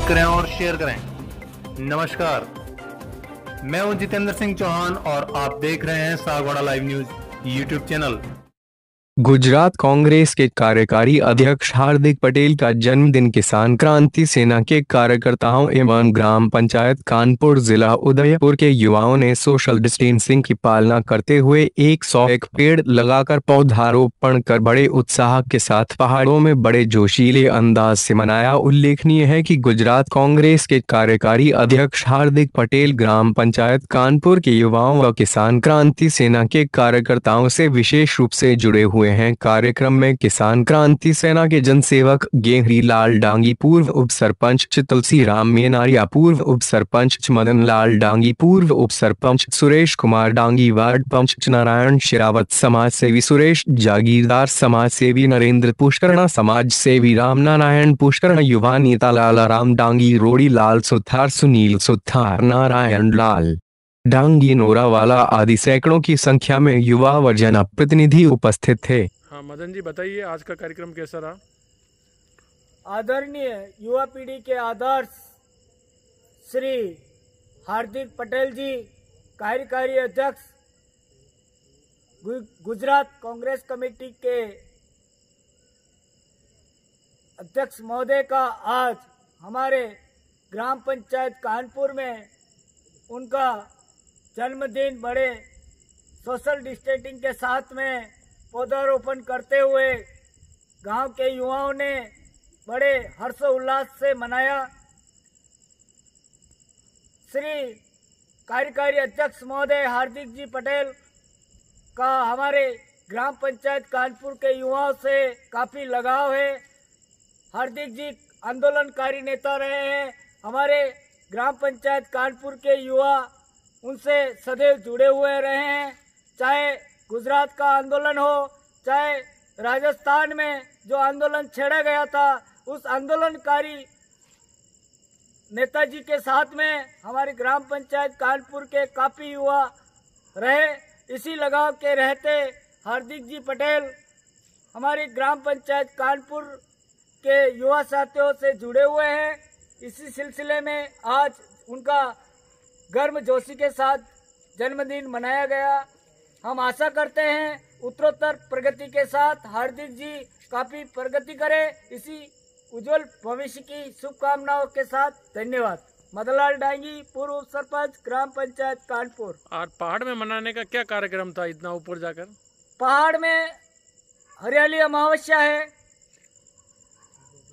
like करें और share करें नमस्कार मैं हूं जितेंद्र सिंह चौहान और आप देख रहे हैं Sagwara live news YouTube channel Gujarat Congress के कार्यकारी अध्यक्ष हार्दिक पटेल का जन्मदिन किसान क्रांति सेना के कार्यकर्ताओं एवं ग्राम पंचायत कानपुर जिला उदयपुर के युवाओं ने सोशल डिस्टेंसिंग की पालना करते हुए एक एक पेड़ लगाकर पौधारोपण कर बड़े उत्साह के साथ पहाड़ों में बड़े जोशीले अंदाज से मनाया उल्लेखनीय है की गुजरात कांग्रेस के कार्यकारी अध्यक्ष हार्दिक पटेल ग्राम पंचायत कानपुर के युवाओं व किसान क्रांति सेना के कार्यकर्ताओं से विशेष रूप से जुड़े हुए हुए हैं कार्यक्रम में किसान क्रांति सेना के जनसेवक गेहरी लाल डांगी पूर्व उप सरपंच तुलसी राम मेनारिया पूर्व उप सरपंच मदन लाल डांगी पूर्व उप सरपंच सुरेश कुमार डांगी वार्ड पंच नारायण शेरावत समाज सेवी सुरेश जागीरदार समाज सेवी नरेंद्र पुष्करणा समाज सेवी राम नारायण पुष्करण युवा नेता लाला राम डांगी रोड़ी लाल सुथार सुनील सुथार नारायण लाल डांगी नोरा वाला आदि सैकड़ों की संख्या में युवा व जन प्रतिनिधि उपस्थित थे हाँ मदन जी बताइए आज का कार्यक्रम कैसा रहा आदरणीय युवा पीढ़ी के आदर्श श्री हार्दिक पटेल जी कार्यकारी अध्यक्ष गुजरात कांग्रेस कमेटी के अध्यक्ष महोदय का आज हमारे ग्राम पंचायत कानपुर में उनका जन्मदिन बड़े सोशल डिस्टेंसिंग के साथ में पौधारोपण करते हुए गांव के युवाओं ने बड़े हर्षोल्लास से मनाया श्री कार्यकारी अध्यक्ष महोदय हार्दिक जी पटेल का हमारे ग्राम पंचायत कानपुर के युवाओं से काफी लगाव है हार्दिक जी आंदोलनकारी नेता रहे हैं हमारे ग्राम पंचायत कानपुर के युवा उनसे सदैव जुड़े हुए रहे हैं चाहे गुजरात का आंदोलन हो चाहे राजस्थान में जो आंदोलन छेड़ा गया था उस आंदोलनकारी नेताजी के साथ में हमारी ग्राम पंचायत कानपुर के काफी युवा रहे इसी लगाव के रहते हार्दिक जी पटेल हमारी ग्राम पंचायत कानपुर के युवा साथियों से जुड़े हुए हैं इसी सिलसिले में आज उनका गर्म जोशी के साथ जन्मदिन मनाया गया हम आशा करते हैं उत्तरोत्तर प्रगति के साथ हार्दिक जी काफी प्रगति करें इसी उज्जवल भविष्य की शुभकामनाओं के साथ धन्यवाद मदलाल डांगी पूर्व सरपंच ग्राम पंचायत कानपुर और पहाड़ में मनाने का क्या कार्यक्रम था इतना ऊपर जाकर पहाड़ में हरियाली अमावस्या है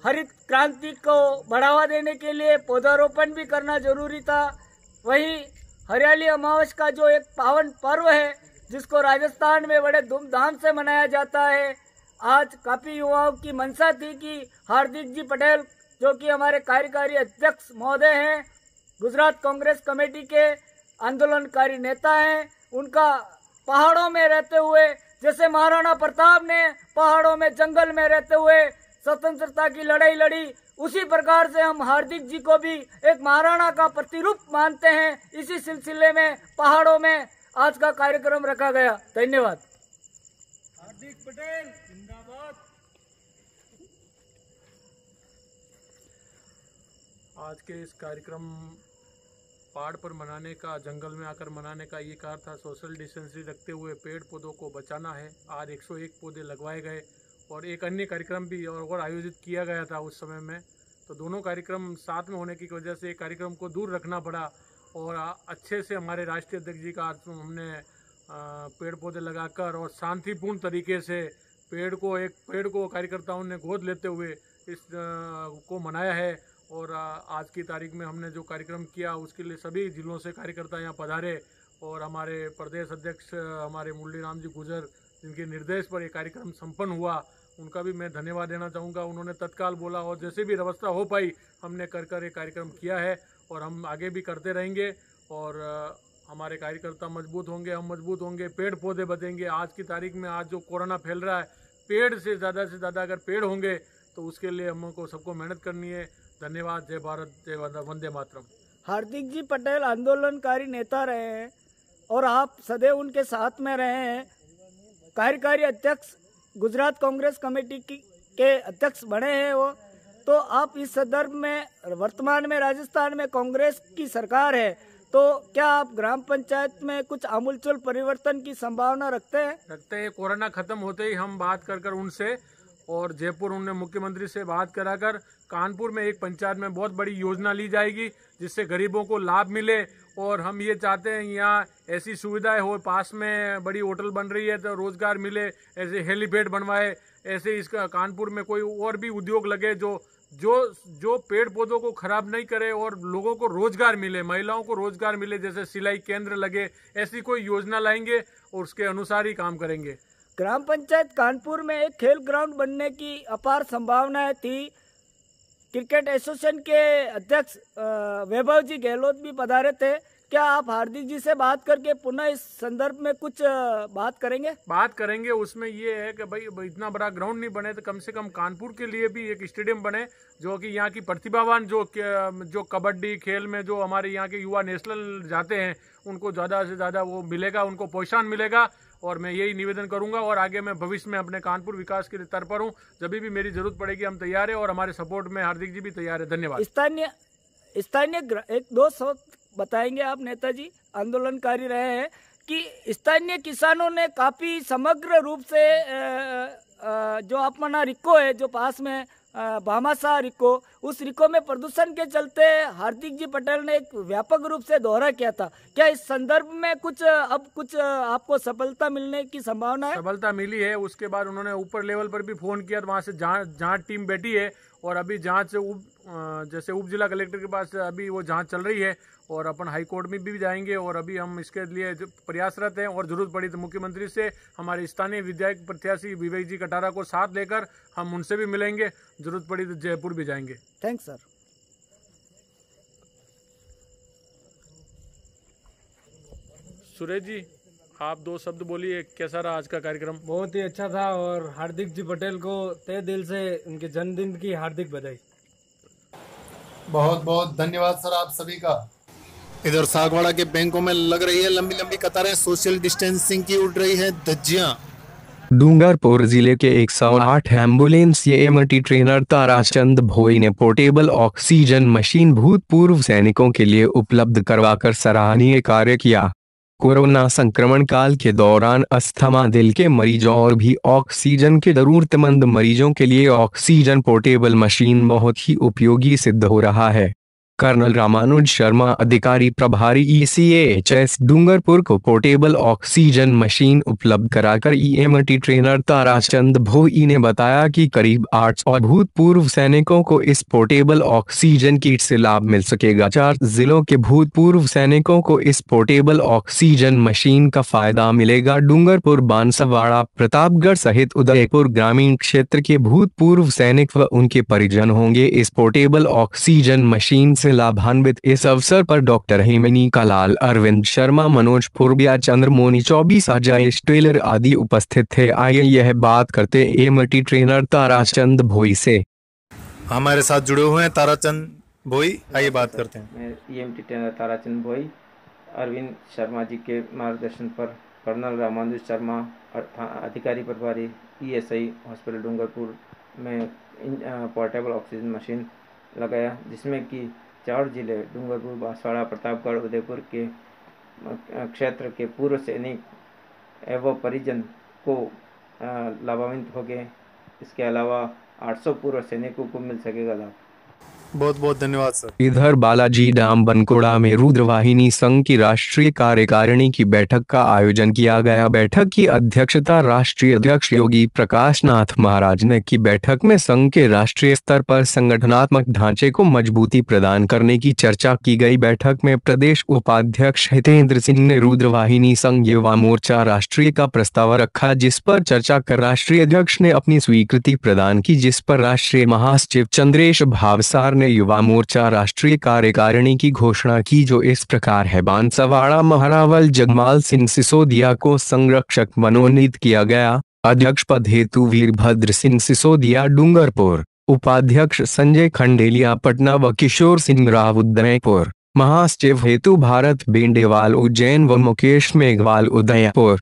हरित क्रांति को बढ़ावा देने के लिए पौधारोपण भी करना जरूरी था वहीं हरियाली अमावस का जो एक पावन पर्व है जिसको राजस्थान में बड़े धूमधाम से मनाया जाता है आज काफी युवाओं की मंशा थी कि हार्दिक जी पटेल जो कि हमारे कार्यकारी अध्यक्ष महोदय हैं गुजरात कांग्रेस कमेटी के आंदोलनकारी नेता हैं उनका पहाड़ों में रहते हुए जैसे महाराणा प्रताप ने पहाड़ों में जंगल में रहते हुए स्वतंत्रता की लड़ाई लड़ी उसी प्रकार से हम हार्दिक जी को भी एक महाराणा का प्रतिरूप मानते हैं इसी सिलसिले में पहाड़ों में आज का कार्यक्रम रखा गया धन्यवाद हार्दिक पटेल जिंदाबाद आज के इस कार्यक्रम पहाड़ पर मनाने का जंगल में आकर मनाने का ये कार था सोशल डिस्टेंसिंग रखते हुए पेड़ पौधों को बचाना है आज 101 पौधे लगवाए गए और एक अन्य कार्यक्रम भी और आयोजित किया गया था उस समय में तो दोनों कार्यक्रम साथ में होने की वजह से कार्यक्रम को दूर रखना पड़ा और अच्छे से हमारे राष्ट्रीय अध्यक्ष जी का हमने पेड़ पौधे लगाकर और शांतिपूर्ण तरीके से पेड़ को एक पेड़ को कार्यकर्ताओं ने गोद लेते हुए इस को मनाया है और आज की तारीख में हमने जो कार्यक्रम किया उसके लिए सभी जिलों से कार्यकर्ता यहाँ पधारे और हमारे प्रदेश अध्यक्ष हमारे मुरली राम जी गुजर जिनके निर्देश पर ये कार्यक्रम संपन्न हुआ उनका भी मैं धन्यवाद देना चाहूँगा उन्होंने तत्काल बोला और जैसे भी व्यवस्था हो पाई हमने कर कर ये कार्यक्रम किया है और हम आगे भी करते रहेंगे और हमारे कार्यकर्ता मजबूत होंगे हम मजबूत होंगे पेड़ पौधे बदेंगे आज की तारीख में आज जो कोरोना फैल रहा है पेड़ से ज़्यादा से ज़्यादा अगर पेड़ होंगे तो उसके लिए हमको सबको मेहनत करनी है धन्यवाद जय भारत जय वंदे मातरम हार्दिक जी पटेल आंदोलनकारी नेता रहे हैं और आप सदैव उनके साथ में रहे हैं कार्यकारी अध्यक्ष गुजरात कांग्रेस कमेटी की के अध्यक्ष बने हैं वो तो आप इस संदर्भ में वर्तमान में राजस्थान में कांग्रेस की सरकार है तो क्या आप ग्राम पंचायत में कुछ आमूलचूल परिवर्तन की संभावना रखते हैं रखते हैं कोरोना खत्म होते ही हम बात कर कर उनसे और जयपुर उन्होंने मुख्यमंत्री से बात कराकर कानपुर में एक पंचायत में बहुत बड़ी योजना ली जाएगी जिससे गरीबों को लाभ मिले और हम ये चाहते हैं यहाँ ऐसी सुविधाएं हो पास में बड़ी होटल बन रही है तो रोज़गार मिले ऐसे हेलीपैड बनवाए ऐसे इसका कानपुर में कोई और भी उद्योग लगे जो जो जो पेड़ पौधों को खराब नहीं करे और लोगों को रोजगार मिले महिलाओं को रोजगार मिले जैसे सिलाई केंद्र लगे ऐसी कोई योजना लाएंगे और उसके अनुसार ही काम करेंगे ग्राम पंचायत कानपुर में एक खेल ग्राउंड बनने की अपार संभावनाएं थी क्रिकेट एसोसिएशन के अध्यक्ष वैभव जी गहलोत भी पधारे थे क्या आप हार्दिक जी से बात करके पुनः इस संदर्भ में कुछ बात करेंगे बात करेंगे उसमें ये है कि भाई इतना बड़ा ग्राउंड नहीं बने तो कम से कम कानपुर के लिए भी एक स्टेडियम बने जो कि यहाँ की प्रतिभावान जो जो कबड्डी खेल में जो हमारे यहाँ के युवा नेशनल जाते हैं उनको ज़्यादा से ज़्यादा वो मिलेगा उनको पोषण मिलेगा और मैं यही निवेदन करूंगा और आगे मैं भविष्य में अपने कानपुर विकास के लिए पर हूँ जब भी मेरी जरूरत पड़ेगी हम तैयार है और हमारे सपोर्ट में हार्दिक जी भी तैयार है धन्यवाद स्थानीय स्थानीय एक दो शब्द बताएंगे आप नेताजी आंदोलनकारी रहे हैं कि स्थानीय किसानों ने काफ़ी समग्र रूप से जो अपना रिको है जो पास में भामासा रिको उस रिको में प्रदूषण के चलते हार्दिक जी पटेल ने एक व्यापक रूप से दोहरा किया था क्या इस संदर्भ में कुछ अब कुछ आपको सफलता मिलने की संभावना है सफलता मिली है उसके बाद उन्होंने ऊपर लेवल पर भी फोन किया तो वहाँ से जांच टीम बैठी है और अभी जांच उप जैसे उप जिला कलेक्टर के पास अभी वो जांच चल रही है और अपन हाई कोर्ट में भी जाएंगे और अभी हम इसके लिए प्रयासरत हैं और जरूरत पड़ी तो मुख्यमंत्री से हमारे स्थानीय विधायक प्रत्याशी विवेक जी कटारा को साथ लेकर हम उनसे भी मिलेंगे जरूरत पड़ी तो जयपुर भी जाएंगे थैंक सर सुरेश जी आप दो शब्द बोलिए कैसा रहा आज का कार्यक्रम बहुत ही अच्छा था और हार्दिक जी पटेल को तय दिल से उनके जन्मदिन की हार्दिक बधाई बहुत बहुत धन्यवाद सर आप सभी का इधर सागवाड़ा के बैंकों में लग रही है लंबी लंबी कतारें सोशल डिस्टेंसिंग की उड़ रही है धज्जिया डूंगरपुर जिले के एक सौ आठ एम्बुलेंस टी ट्रेनर ताराचंद भोई ने पोर्टेबल ऑक्सीजन मशीन भूतपूर्व सैनिकों के लिए उपलब्ध करवाकर सराहनीय कार्य किया कोरोना संक्रमण काल के दौरान अस्थमा दिल के मरीजों और भी ऑक्सीजन के जरूरतमंद मरीजों के लिए ऑक्सीजन पोर्टेबल मशीन बहुत ही उपयोगी सिद्ध हो रहा है कर्नल रामानुज शर्मा अधिकारी प्रभारी ई सी एस डूंगरपुर को पोर्टेबल ऑक्सीजन मशीन उपलब्ध कराकर टी e ट्रेनर ताराचंद भोई ने बताया कि करीब आठ और भूतपूर्व सैनिकों को इस पोर्टेबल ऑक्सीजन किट से लाभ मिल सकेगा चार जिलों के भूतपूर्व सैनिकों को इस पोर्टेबल ऑक्सीजन मशीन का फायदा मिलेगा डूंगरपुर बांसवाड़ा प्रतापगढ़ सहित उदयपुर ग्रामीण क्षेत्र के भूतपूर्व सैनिक व उनके परिजन होंगे इस पोर्टेबल ऑक्सीजन मशीन से से लाभान्वित इस अवसर पर डॉक्टर हेमिनी कालाल अरविंद शर्मा मनोज पूर्बिया चंद्रमोनी चौबीस अजयेश ट्रेलर आदि उपस्थित थे आइए यह बात करते एमटी ट्रेनर ताराचंद भोई से हमारे साथ जुड़े हुए हैं ताराचंद भोई आइए बात करते हैं एमटी ट्रेनर ताराचंद भोई अरविंद शर्मा जी के मार्गदर्शन पर कर्नल रामानंद शर्मा अधिकारी प्रभारी ईएसआई e हॉस्पिटल डूंगरपुर में पोर्टेबल ऑक्सीजन मशीन लगाया जिसमें कि चार जिले डूंगरपुर बांसवाड़ा प्रतापगढ़ उदयपुर के क्षेत्र के पूर्व सैनिक एवं परिजन को लाभान्वित हो गए इसके अलावा 800 पूर्व सैनिकों को मिल सकेगा लाभ बहुत बहुत धन्यवाद सर इधर बालाजी डाम बनकोड़ा में रुद्रवाहिनी संघ की राष्ट्रीय कार्यकारिणी की बैठक का आयोजन किया गया बैठक की अध्यक्षता राष्ट्रीय अध्यक्ष योगी प्रकाश नाथ महाराज ने की बैठक में संघ के राष्ट्रीय स्तर पर संगठनात्मक ढांचे को मजबूती प्रदान करने की चर्चा की गई बैठक में प्रदेश उपाध्यक्ष हितेंद्र सिंह ने रुद्रवाहिनी संघ युवा मोर्चा राष्ट्रीय का प्रस्ताव रखा जिस पर चर्चा कर राष्ट्रीय अध्यक्ष ने अपनी स्वीकृति प्रदान की जिस पर राष्ट्रीय महासचिव चंद्रेश भावसार ने में युवा मोर्चा राष्ट्रीय कार्यकारिणी की घोषणा की जो इस प्रकार है बांसवाड़ा महारावल जगमाल सिंह सिसोदिया को संरक्षक मनोनीत किया गया अध्यक्ष पद हेतु वीरभद्र सिंह सिसोदिया डूंगरपुर उपाध्यक्ष संजय खंडेलिया पटना व किशोर सिंह राव उदयपुर महासचिव हेतु भारत बेंडेवाल उज्जैन व मुकेश मेघवाल उदयपुर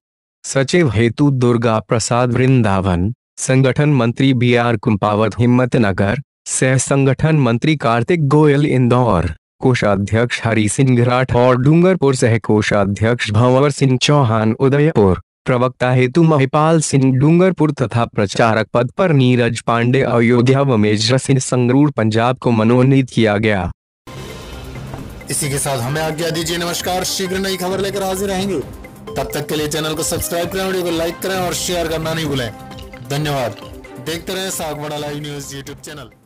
सचिव हेतु दुर्गा प्रसाद वृंदावन संगठन मंत्री बी आर कुंपावत नगर सह संगठन मंत्री कार्तिक गोयल इंदौर कोषाध्यक्ष हरि सिंह राठौर डूंगरपुर सह कोषाध्यक्ष भंवर सिंह चौहान उदयपुर प्रवक्ता हेतु महिपाल सिंह डूंगरपुर तथा प्रचारक पद पर नीरज पांडे अयोध्या व मेजर सिंह संगरूर पंजाब को मनोनीत किया गया इसी के साथ हमें आज्ञा दीजिए नमस्कार शीघ्र नई खबर लेकर हाजिर रहेंगे तब तक के लिए चैनल को सब्सक्राइब करें वीडियो को लाइक करें और शेयर करना नहीं भूलें धन्यवाद देखते रहें Sagwara live news YouTube channel